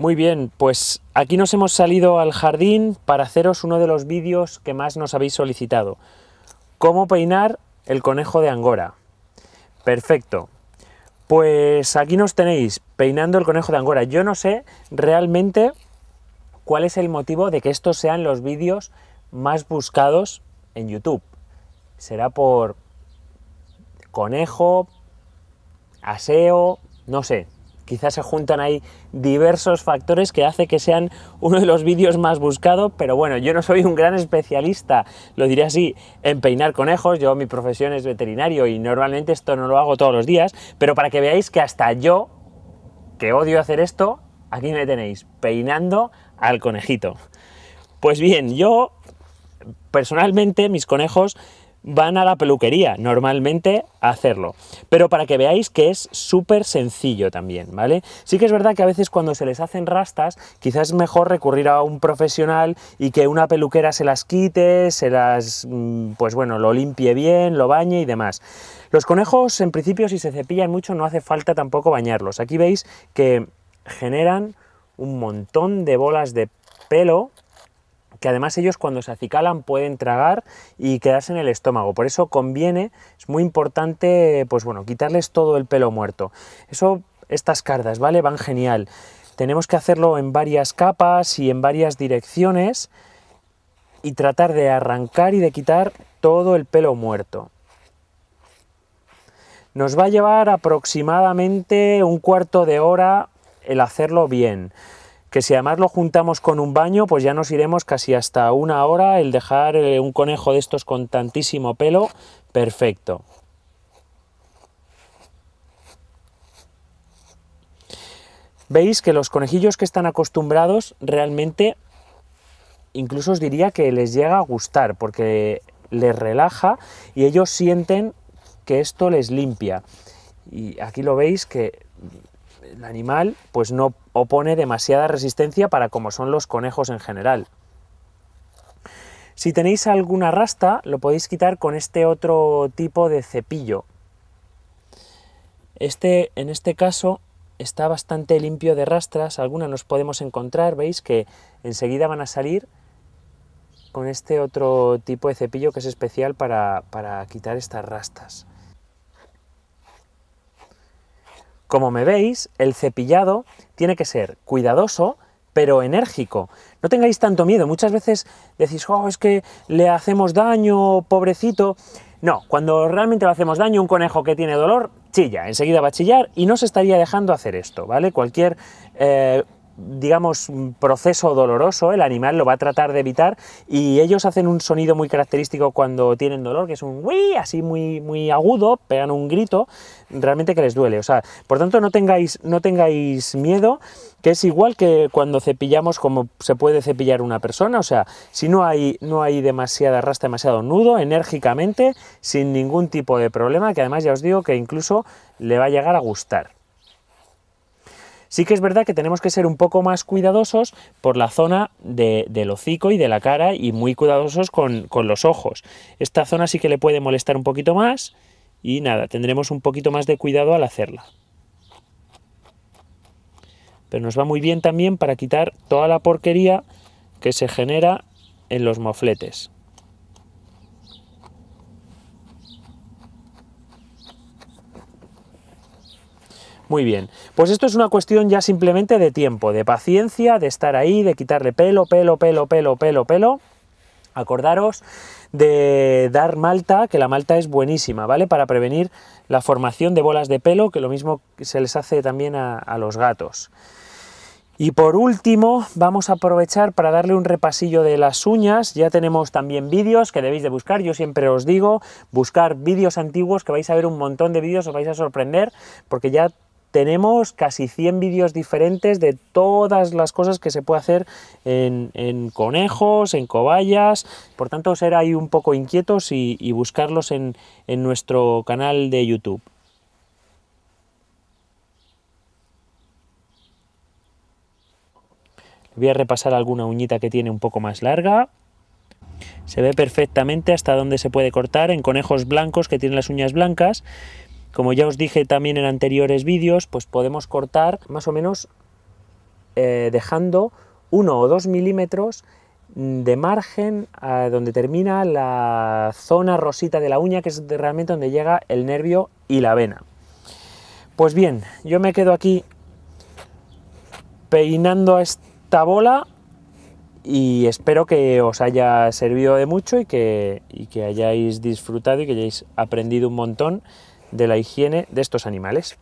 Muy bien, pues aquí nos hemos salido al jardín para haceros uno de los vídeos que más nos habéis solicitado. ¿Cómo peinar el conejo de Angora? Perfecto. Pues aquí nos tenéis peinando el conejo de Angora. Yo no sé realmente cuál es el motivo de que estos sean los vídeos más buscados en YouTube. Será por conejo, aseo, no sé, Quizás se juntan ahí diversos factores que hace que sean uno de los vídeos más buscados, pero bueno, yo no soy un gran especialista, lo diré así, en peinar conejos, yo mi profesión es veterinario y normalmente esto no lo hago todos los días, pero para que veáis que hasta yo, que odio hacer esto, aquí me tenéis, peinando al conejito. Pues bien, yo personalmente mis conejos van a la peluquería normalmente a hacerlo. Pero para que veáis que es súper sencillo también, ¿vale? Sí que es verdad que a veces cuando se les hacen rastas, quizás es mejor recurrir a un profesional y que una peluquera se las quite, se las, mm, pues bueno, lo limpie bien, lo bañe y demás. Los conejos, en principio, si se cepillan mucho, no hace falta tampoco bañarlos. Aquí veis que generan un montón de bolas de pelo que además ellos cuando se acicalan pueden tragar y quedarse en el estómago. Por eso conviene, es muy importante, pues bueno, quitarles todo el pelo muerto. Eso, estas cardas, ¿vale? Van genial. Tenemos que hacerlo en varias capas y en varias direcciones y tratar de arrancar y de quitar todo el pelo muerto. Nos va a llevar aproximadamente un cuarto de hora el hacerlo bien que si además lo juntamos con un baño, pues ya nos iremos casi hasta una hora. El dejar eh, un conejo de estos con tantísimo pelo, perfecto. Veis que los conejillos que están acostumbrados realmente, incluso os diría que les llega a gustar, porque les relaja y ellos sienten que esto les limpia. Y aquí lo veis que el animal pues no, pone demasiada resistencia para como son los conejos en general. Si tenéis alguna rasta, lo podéis quitar con este otro tipo de cepillo. Este, en este caso, está bastante limpio de rastras, algunas nos podemos encontrar, veis que enseguida van a salir con este otro tipo de cepillo que es especial para, para quitar estas rastas. Como me veis, el cepillado tiene que ser cuidadoso, pero enérgico. No tengáis tanto miedo. Muchas veces decís, oh, es que le hacemos daño, pobrecito. No, cuando realmente le hacemos daño, un conejo que tiene dolor chilla, enseguida va a chillar y no se estaría dejando hacer esto, ¿vale? Cualquier eh, digamos, un proceso doloroso, el animal lo va a tratar de evitar y ellos hacen un sonido muy característico cuando tienen dolor, que es un ¡wii! así muy, muy agudo, pegan un grito, realmente que les duele. O sea, por tanto, no tengáis, no tengáis miedo, que es igual que cuando cepillamos como se puede cepillar una persona, o sea, si no hay, no hay demasiada rasta, demasiado nudo, enérgicamente, sin ningún tipo de problema, que además ya os digo que incluso le va a llegar a gustar. Sí que es verdad que tenemos que ser un poco más cuidadosos por la zona del hocico y de la cara y muy cuidadosos con los ojos. Esta zona sí que le puede molestar un poquito más y nada, tendremos un poquito más de cuidado al hacerla. Pero nos va muy bien también para quitar toda la porquería que se genera en los mofletes. Muy bien, pues esto es una cuestión ya simplemente de tiempo, de paciencia, de estar ahí, de quitarle pelo, pelo, pelo, pelo, pelo, pelo. Acordaros de dar malta, que la malta es buenísima, ¿vale? Para prevenir la formación de bolas de pelo, que lo mismo se les hace también a, a los gatos. Y por último, vamos a aprovechar para darle un repasillo de las uñas. Ya tenemos también vídeos que debéis de buscar. Yo siempre os digo, buscar vídeos antiguos, que vais a ver un montón de vídeos, os vais a sorprender, porque ya tenemos casi 100 vídeos diferentes de todas las cosas que se puede hacer en, conejos, en cobayas. Por tanto, ser ahí un poco inquietos y, buscarlos en, en nuestro canal de YouTube. Voy a repasar alguna uñita que tiene un poco más larga. Se ve perfectamente hasta dónde se puede cortar en conejos blancos que tienen las uñas blancas, como ya os dije también en anteriores vídeos, pues podemos cortar más o menos eh, dejando uno o dos milímetros de margen eh, donde termina la zona rosita de la uña, que es realmente donde llega el nervio y la vena. Pues bien, yo me quedo aquí peinando esta bola y espero que os haya servido de mucho y que, y que hayáis disfrutado y que hayáis aprendido un montón de la higiene de estos animales.